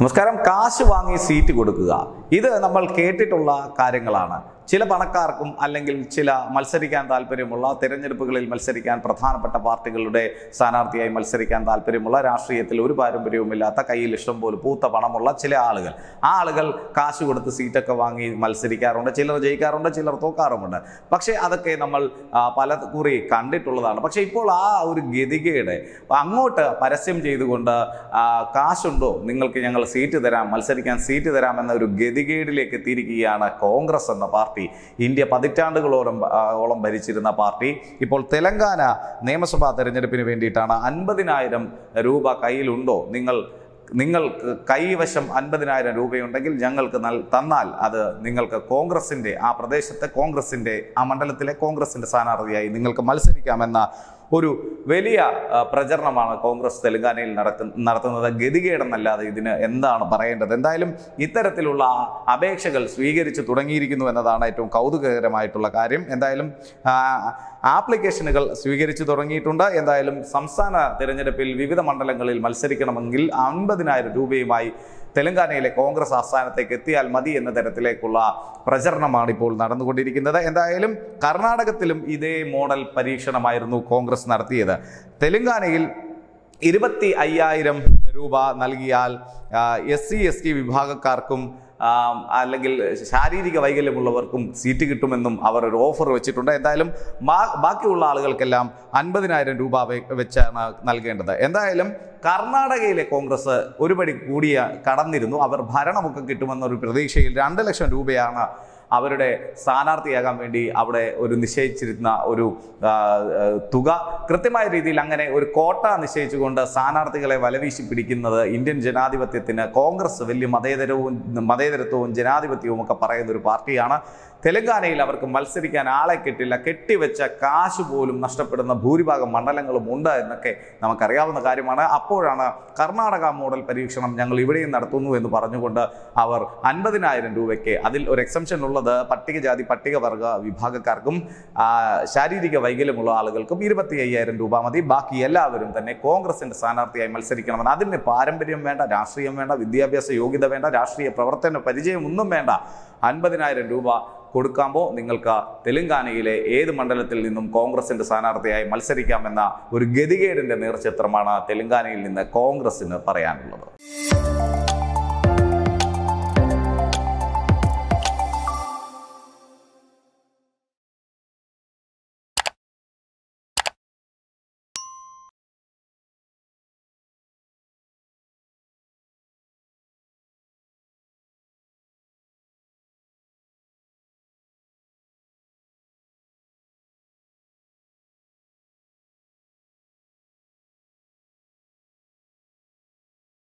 നമസ്കാരം കാശ് വാങ്ങി സീറ്റ് കൊടുക്കുക ഇത് നമ്മൾ കേട്ടിട്ടുള്ള കാര്യങ്ങളാണ് ചില പണക്കാർക്കും അല്ലെങ്കിൽ ചില മത്സരിക്കാൻ താല്പര്യമുള്ള തിരഞ്ഞെടുപ്പുകളിൽ മത്സരിക്കാൻ പ്രധാനപ്പെട്ട പാർട്ടികളുടെ സ്ഥാനാർത്ഥിയായി മത്സരിക്കാൻ താല്പര്യമുള്ള രാഷ്ട്രീയത്തിൽ ഒരു പാരമ്പര്യവുമില്ലാത്ത കയ്യിൽ ഇഷ്ടം പോലും പൂത്ത പണമുള്ള ചില ആളുകൾ ആ ആളുകൾ കാശ് കൊടുത്ത് സീറ്റൊക്കെ വാങ്ങി മത്സരിക്കാറുണ്ട് ചിലർ ജയിക്കാറുണ്ട് ചിലർ തോക്കാറുമുണ്ട് പക്ഷേ അതൊക്കെ നമ്മൾ പല കുറി കണ്ടിട്ടുള്ളതാണ് പക്ഷേ ഇപ്പോൾ ആ ഒരു ഗതികയുടെ അങ്ങോട്ട് പരസ്യം ചെയ്തുകൊണ്ട് കാശുണ്ടോ നിങ്ങൾക്ക് ഞങ്ങൾ സീറ്റ് തരാം മത്സരിക്കാൻ സീറ്റ് എന്ന ഒരു ഗതികേടിലേക്ക് എത്തിയിരിക്കുകയാണ് കോൺഗ്രസ് എന്ന പാർട്ടി പാർട്ടി ഇന്ത്യ പതിറ്റാണ്ടുകളോളം ഓളം ഭരിച്ചിരുന്ന പാർട്ടി ഇപ്പോൾ തെലങ്കാന നിയമസഭാ തെരഞ്ഞെടുപ്പിന് വേണ്ടിയിട്ടാണ് അൻപതിനായിരം രൂപ കയ്യിലുണ്ടോ നിങ്ങൾ നിങ്ങൾ കൈവശം അൻപതിനായിരം രൂപയുണ്ടെങ്കിൽ ഞങ്ങൾക്ക് തന്നാൽ അത് നിങ്ങൾക്ക് കോൺഗ്രസിൻ്റെ ആ പ്രദേശത്തെ കോൺഗ്രസിൻ്റെ ആ മണ്ഡലത്തിലെ കോൺഗ്രസിൻ്റെ സ്ഥാനാർത്ഥിയായി നിങ്ങൾക്ക് മത്സരിക്കാമെന്ന ഒരു വലിയ പ്രചരണമാണ് കോൺഗ്രസ് തെലങ്കാനയിൽ നടക്കുന്ന നടത്തുന്നത് ഗതികേടെന്നല്ലാതെ ഇതിന് എന്താണ് പറയേണ്ടത് എന്തായാലും ഇത്തരത്തിലുള്ള അപേക്ഷകൾ സ്വീകരിച്ചു തുടങ്ങിയിരിക്കുന്നു എന്നതാണ് ഏറ്റവും കൗതുകകരമായിട്ടുള്ള കാര്യം എന്തായാലും ആപ്ലിക്കേഷനുകൾ സ്വീകരിച്ചു തുടങ്ങിയിട്ടുണ്ട് എന്തായാലും സംസ്ഥാന തിരഞ്ഞെടുപ്പിൽ വിവിധ മണ്ഡലങ്ങളിൽ മത്സരിക്കണമെങ്കിൽ അൻപതിനായിരം രൂപയുമായി തെലങ്കാനയിലെ കോൺഗ്രസ് ആസ്ഥാനത്തേക്ക് എത്തിയാൽ മതി എന്ന തരത്തിലേക്കുള്ള പ്രചരണമാണ് ഇപ്പോൾ നടന്നുകൊണ്ടിരിക്കുന്നത് എന്തായാലും കർണാടകത്തിലും ഇതേ മോഡൽ പരീക്ഷണമായിരുന്നു കോൺഗ്രസ് കോൺഗ്രസ് നടത്തിയത് തെലങ്കാനയിൽ ഇരുപത്തി അയ്യായിരം രൂപ നൽകിയാൽ എസ് സി എസ് ടി വിഭാഗക്കാർക്കും അല്ലെങ്കിൽ ശാരീരിക വൈകല്യമുള്ളവർക്കും സീറ്റ് കിട്ടുമെന്നും അവർ ഒരു ഓഫർ വെച്ചിട്ടുണ്ട് എന്തായാലും ബാക്കിയുള്ള ആളുകൾക്കെല്ലാം അൻപതിനായിരം രൂപ വെച്ചാണ് നൽകേണ്ടത് എന്തായാലും കർണാടകയിലെ കോൺഗ്രസ് ഒരുപടി കൂടിയ കടന്നിരുന്നു അവർ ഭരണമൊക്കെ കിട്ടുമെന്നൊരു പ്രതീക്ഷയിൽ രണ്ട് ലക്ഷം രൂപയാണ് അവരുടെ സ്ഥാനാർത്ഥിയാകാൻ വേണ്ടി അവിടെ ഒരു നിശ്ചയിച്ചിരുന്ന ഒരു തുക കൃത്യമായ രീതിയിൽ അങ്ങനെ ഒരു കോട്ട നിശ്ചയിച്ചുകൊണ്ട് സ്ഥാനാർത്ഥികളെ വലവീശി പിടിക്കുന്നത് ഇന്ത്യൻ ജനാധിപത്യത്തിന് കോൺഗ്രസ് വലിയ മതേതരവും മതേതരത്വവും ജനാധിപത്യവും ഒക്കെ പറയുന്ന ഒരു പാർട്ടിയാണ് തെലങ്കാനയിൽ അവർക്ക് മത്സരിക്കാൻ ആളെ കിട്ടില്ല കെട്ടിവെച്ച കാശ് പോലും നഷ്ടപ്പെടുന്ന ഭൂരിഭാഗം മണ്ഡലങ്ങളും ഉണ്ട് എന്നൊക്കെ നമുക്കറിയാവുന്ന കാര്യമാണ് അപ്പോഴാണ് കർണാടക മോഡൽ പരീക്ഷണം ഞങ്ങൾ ഇവിടെയും നടത്തുന്നു എന്ന് പറഞ്ഞുകൊണ്ട് അവർ അൻപതിനായിരം രൂപയ്ക്ക് അതിൽ ഒരു എക്സംഷൻ ഉള്ളത് പട്ടികജാതി പട്ടികവർഗ വിഭാഗക്കാർക്കും ശാരീരിക വൈകല്യമുള്ള ആളുകൾക്കും ഇരുപത്തി അയ്യായിരം രൂപ മതി ബാക്കി എല്ലാവരും തന്നെ കോൺഗ്രസിന്റെ സ്ഥാനാർത്ഥിയായി മത്സരിക്കണമെന്ന് അതിന് പാരമ്പര്യം വേണ്ട രാഷ്ട്രീയം വേണ്ട വിദ്യാഭ്യാസ യോഗ്യത വേണ്ട രാഷ്ട്രീയ പ്രവർത്തന പരിചയം ഒന്നും വേണ്ട അൻപതിനായിരം രൂപ കൊടുക്കാമ്പോ നിങ്ങൾക്ക് തെലുങ്കാനയിലെ ഏത് മണ്ഡലത്തിൽ നിന്നും കോൺഗ്രസിന്റെ സ്ഥാനാർത്ഥിയായി മത്സരിക്കാമെന്ന ഒരു ഗതികേടിന്റെ നേർചിത്രമാണ് തെലങ്കാനയിൽ നിന്ന് കോൺഗ്രസിന് പറയാനുള്ളത്